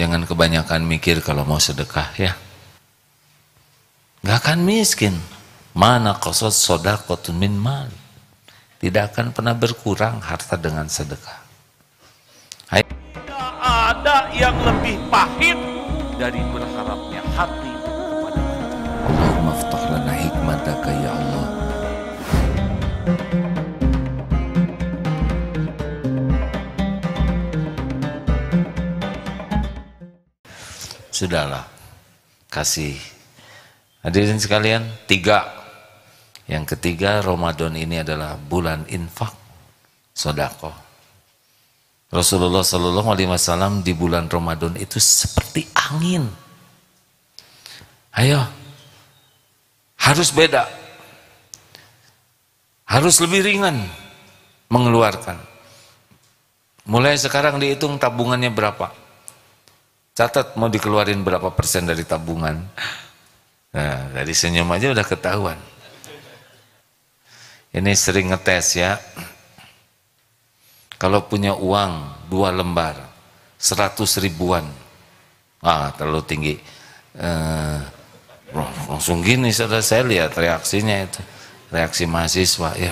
Jangan kebanyakan mikir kalau mau sedekah ya. Gak akan miskin. Mana kosot sodakotun min mal. Tidak akan pernah berkurang harta dengan sedekah. Hai. Tidak ada yang lebih pahit dari berharapnya hati kepada Allah. Allahumma ftahlana hikmataka ya Allah. Sudahlah, kasih. Hadirin sekalian, tiga. Yang ketiga, Ramadan ini adalah bulan infak, sodako. Rasulullah Shallallahu Alaihi Wasallam di bulan Ramadan itu seperti angin. Ayo, harus beda, harus lebih ringan mengeluarkan. Mulai sekarang dihitung tabungannya berapa. Catat mau dikeluarin berapa persen dari tabungan. Nah, dari senyum aja udah ketahuan. Ini sering ngetes ya. Kalau punya uang dua lembar, seratus ribuan. Ah, terlalu tinggi. Eh, langsung gini saudara saya lihat reaksinya itu. Reaksi mahasiswa ya.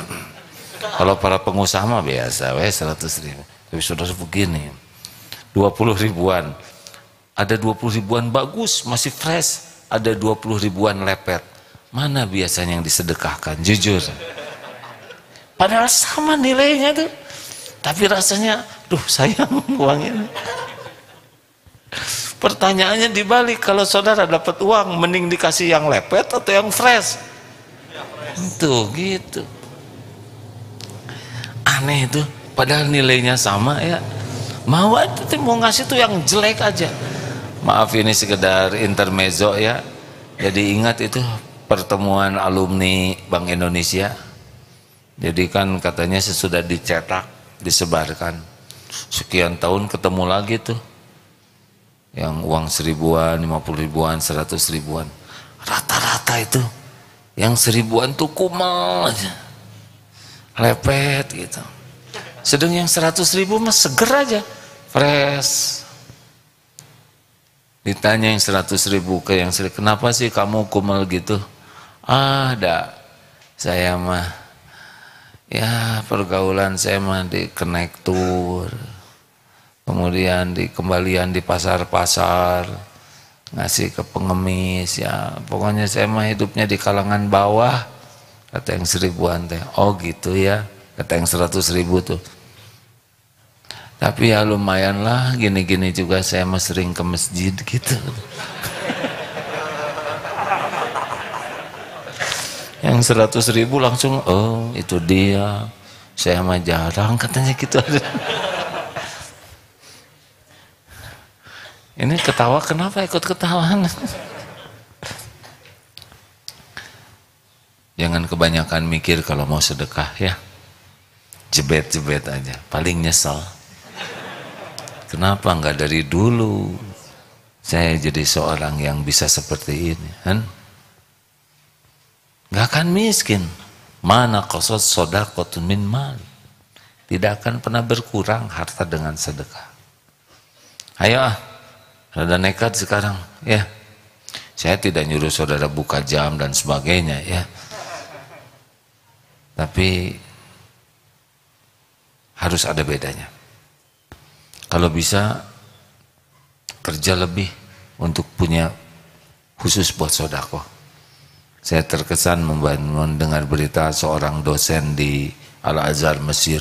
Kalau para pengusaha mah biasa, weh seratus ribu. Tapi saudara begini, dua puluh ribuan ada 20 ribuan bagus, masih fresh. Ada 20 ribuan lepet. Mana biasanya yang disedekahkan? Jujur. Padahal sama nilainya tuh. Tapi rasanya, duh sayang uang ini. Pertanyaannya dibalik, kalau saudara dapat uang, mending dikasih yang lepet atau yang fresh? Ya, gitu. Aneh itu, padahal nilainya sama ya. Mau itu mau ngasih tuh yang jelek aja. Maaf ini sekedar intermezzo ya. Jadi ingat itu pertemuan alumni Bank Indonesia. Jadi kan katanya sesudah dicetak, disebarkan. Sekian tahun ketemu lagi tuh. Yang uang seribuan, lima puluh ribuan, seratus ribuan. Rata-rata itu. Yang seribuan tuh kumal aja. Lepet gitu. Sedang yang seratus ribu mah seger aja. Fresh Ditanya yang seratus ribu ke yang seribu, kenapa sih kamu kumel gitu? Ah, dak, saya mah, ya pergaulan saya mah di konektur, kemudian di kembalian di pasar-pasar, ngasih ke pengemis, ya pokoknya saya mah hidupnya di kalangan bawah, kata yang seribuan teh, oh gitu ya, kata yang seratus ribu tuh, tapi ya lumayanlah gini-gini juga saya mah sering ke masjid gitu. Yang seratus ribu langsung, oh itu dia. Saya mah jarang katanya gitu. Ini ketawa kenapa ikut ketawa? Jangan kebanyakan mikir kalau mau sedekah ya. Jebet-jebet aja, paling nyesel. Kenapa nggak dari dulu saya jadi seorang yang bisa seperti ini? Kan? Nggak akan miskin. Mana kosot soda min mal. Tidak akan pernah berkurang harta dengan sedekah. Ayo ah, rada nekat sekarang. Ya, saya tidak nyuruh saudara buka jam dan sebagainya ya. Tapi harus ada bedanya. Kalau bisa kerja lebih untuk punya khusus buat sodako. Saya terkesan dengan berita seorang dosen di Al-Azhar Mesir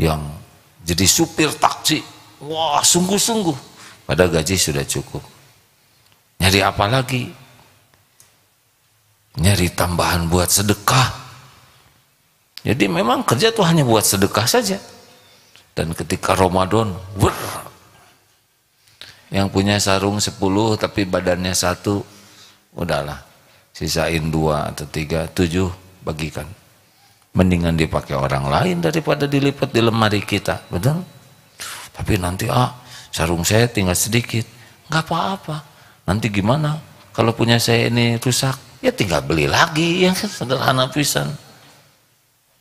yang jadi supir taksi. Wah, sungguh-sungguh. Pada gaji sudah cukup. Nyari apa lagi? Nyari tambahan buat sedekah. Jadi memang kerja tuh hanya buat sedekah saja. Dan ketika Ramadan, wah, yang punya sarung sepuluh tapi badannya satu, udahlah. Sisain dua atau tiga, tujuh, bagikan. Mendingan dipakai orang lain daripada dilipat di lemari kita, betul? Tapi nanti ah, sarung saya tinggal sedikit, nggak apa-apa. Nanti gimana? Kalau punya saya ini rusak, ya tinggal beli lagi yang sederhana pisan.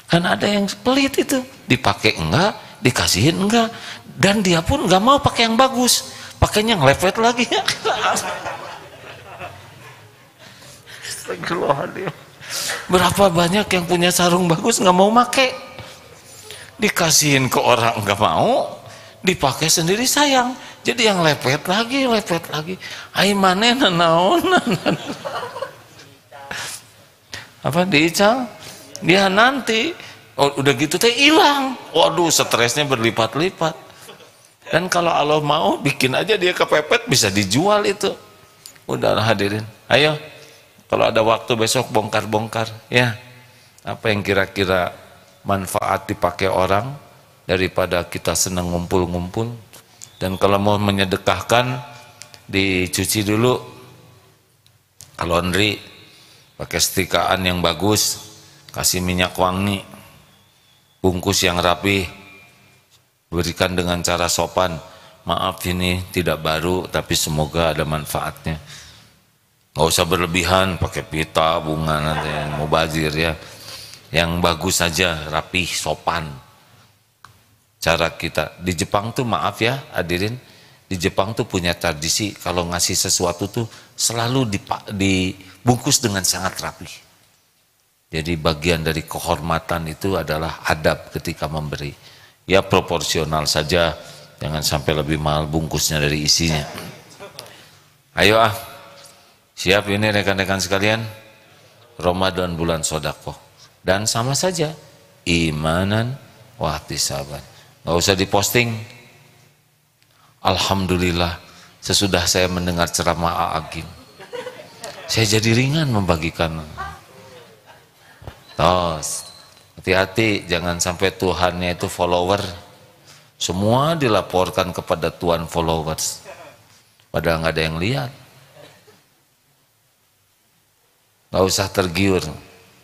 Kan ada yang pelit itu, dipakai enggak, dikasihin enggak dan dia pun enggak mau pakai yang bagus pakainya lepet lagi berapa banyak yang punya sarung bagus nggak mau pakai dikasihin ke orang nggak mau dipakai sendiri sayang jadi yang lepet lagi lepet lagi ai manena naon apa diical dia nanti Oh, udah gitu teh hilang. Waduh, stresnya berlipat-lipat. Dan kalau Allah mau, bikin aja dia kepepet bisa dijual itu. Udah hadirin. Ayo, kalau ada waktu besok bongkar-bongkar ya. Apa yang kira-kira manfaat dipakai orang daripada kita senang ngumpul-ngumpul. Dan kalau mau menyedekahkan, dicuci dulu kalau laundry, pakai setikaan yang bagus, kasih minyak wangi, bungkus yang rapi, berikan dengan cara sopan. Maaf ini tidak baru, tapi semoga ada manfaatnya. Gak usah berlebihan, pakai pita, bunga nanti yang mau bazir ya. Yang bagus saja, rapi sopan. Cara kita di Jepang tuh maaf ya, hadirin di Jepang tuh punya tradisi kalau ngasih sesuatu tuh selalu dibungkus dengan sangat rapi. Jadi bagian dari kehormatan itu adalah adab ketika memberi. Ya proporsional saja, jangan sampai lebih mahal bungkusnya dari isinya. Ayo ah, siap ini rekan-rekan sekalian. Ramadan bulan sodako Dan sama saja, imanan sahabat. Gak usah diposting. Alhamdulillah, sesudah saya mendengar ceramah A'agim. Saya jadi ringan membagikan Tos. Hati-hati jangan sampai Tuhannya itu follower. Semua dilaporkan kepada Tuhan followers. Padahal nggak ada yang lihat. Gak usah tergiur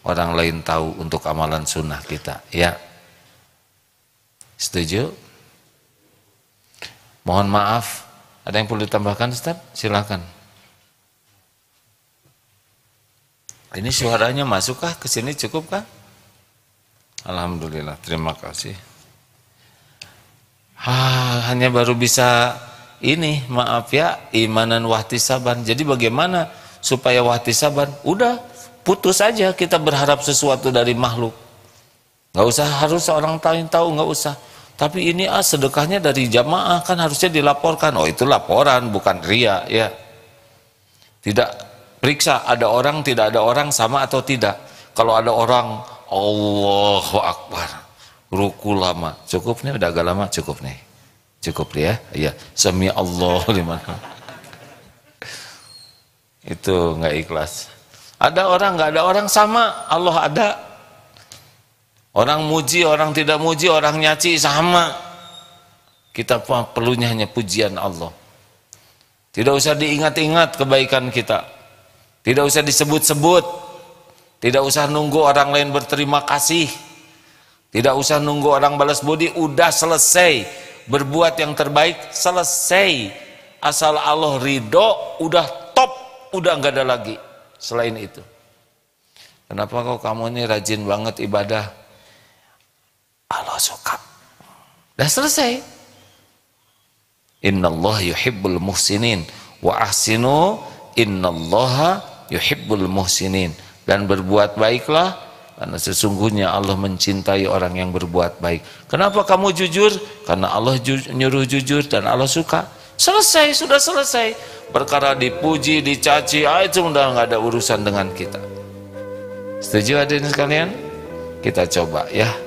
orang lain tahu untuk amalan sunnah kita. Ya. Setuju? Mohon maaf, ada yang perlu ditambahkan Ustaz? Silakan. Ini suaranya kah ke sini cukup kan? Alhamdulillah, terima kasih. Ah, hanya baru bisa ini, maaf ya, imanan saban. Jadi bagaimana supaya saban? Udah, putus aja kita berharap sesuatu dari makhluk. Gak usah harus seorang lain tahu, gak usah. Tapi ini ah, sedekahnya dari jamaah kan harusnya dilaporkan. Oh itu laporan, bukan ria ya. Tidak Periksa ada orang, tidak ada orang, sama atau tidak. Kalau ada orang, Allahu Akbar. Ruku lama. Cukup nih, udah agak lama, cukup nih. Cukup ya. Iya, semi Allah dimana Itu nggak ikhlas. Ada orang, nggak ada orang sama, Allah ada. Orang muji, orang tidak muji, orang nyaci sama. Kita perlunya hanya pujian Allah. Tidak usah diingat-ingat kebaikan kita. Tidak usah disebut-sebut. Tidak usah nunggu orang lain berterima kasih. Tidak usah nunggu orang balas budi, udah selesai. Berbuat yang terbaik, selesai. Asal Allah ridho, udah top, udah nggak ada lagi selain itu. Kenapa kok kamu ini rajin banget ibadah? Allah suka. Dah selesai. Inna Allah yuhibbul muhsinin wa ahsinu Allah yuhibbul muhsinin dan berbuat baiklah karena sesungguhnya Allah mencintai orang yang berbuat baik. Kenapa kamu jujur? Karena Allah ju nyuruh jujur dan Allah suka. Selesai, sudah selesai. Perkara dipuji, dicaci, ah, itu sudah nggak ada urusan dengan kita. Setuju hadirin sekalian? Kita coba ya.